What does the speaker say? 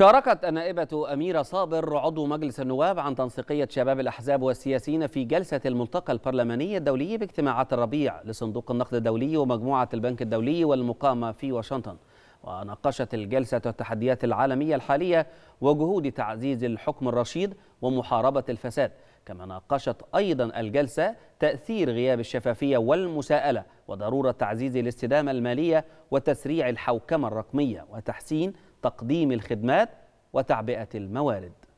شاركت النائبة أميرة صابر عضو مجلس النواب عن تنسيقية شباب الأحزاب والسياسيين في جلسة الملتقى البرلماني الدولي باجتماعات الربيع لصندوق النقد الدولي ومجموعة البنك الدولي والمقامة في واشنطن وناقشت الجلسة التحديات العالمية الحالية وجهود تعزيز الحكم الرشيد ومحاربة الفساد كما ناقشت أيضا الجلسة تأثير غياب الشفافية والمساءلة وضرورة تعزيز الاستدامة المالية وتسريع الحوكمة الرقمية وتحسين تقديم الخدمات وتعبئة الموارد